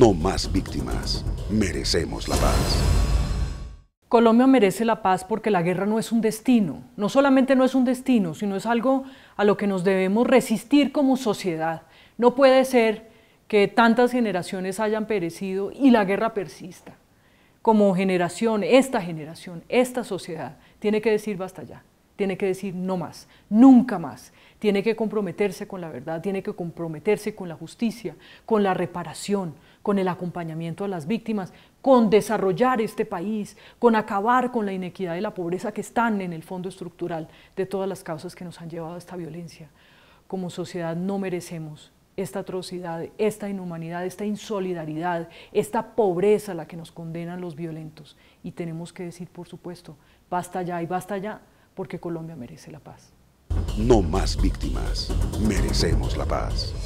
No más víctimas. Merecemos la paz. Colombia merece la paz porque la guerra no es un destino. No solamente no es un destino, sino es algo a lo que nos debemos resistir como sociedad. No puede ser que tantas generaciones hayan perecido y la guerra persista. Como generación, esta generación, esta sociedad, tiene que decir basta ya tiene que decir no más, nunca más. Tiene que comprometerse con la verdad, tiene que comprometerse con la justicia, con la reparación, con el acompañamiento a las víctimas, con desarrollar este país, con acabar con la inequidad y la pobreza que están en el fondo estructural de todas las causas que nos han llevado a esta violencia. Como sociedad no merecemos esta atrocidad, esta inhumanidad, esta insolidaridad, esta pobreza a la que nos condenan los violentos. Y tenemos que decir, por supuesto, basta ya y basta ya, porque Colombia merece la paz. No más víctimas, merecemos la paz.